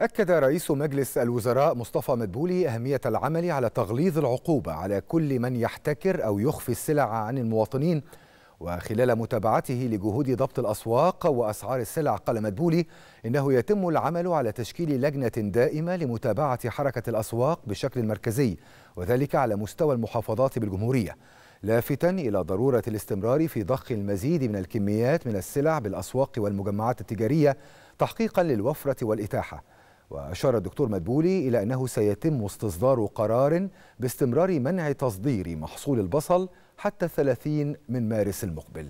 أكد رئيس مجلس الوزراء مصطفى مدبولي أهمية العمل على تغليظ العقوبة على كل من يحتكر أو يخفي السلع عن المواطنين وخلال متابعته لجهود ضبط الأسواق وأسعار السلع قال مدبولي إنه يتم العمل على تشكيل لجنة دائمة لمتابعة حركة الأسواق بشكل مركزي وذلك على مستوى المحافظات بالجمهورية لافتا إلى ضرورة الاستمرار في ضخ المزيد من الكميات من السلع بالأسواق والمجمعات التجارية تحقيقا للوفرة والإتاحة وأشار الدكتور مدبولي إلى أنه سيتم استصدار قرار باستمرار منع تصدير محصول البصل حتى 30 من مارس المقبل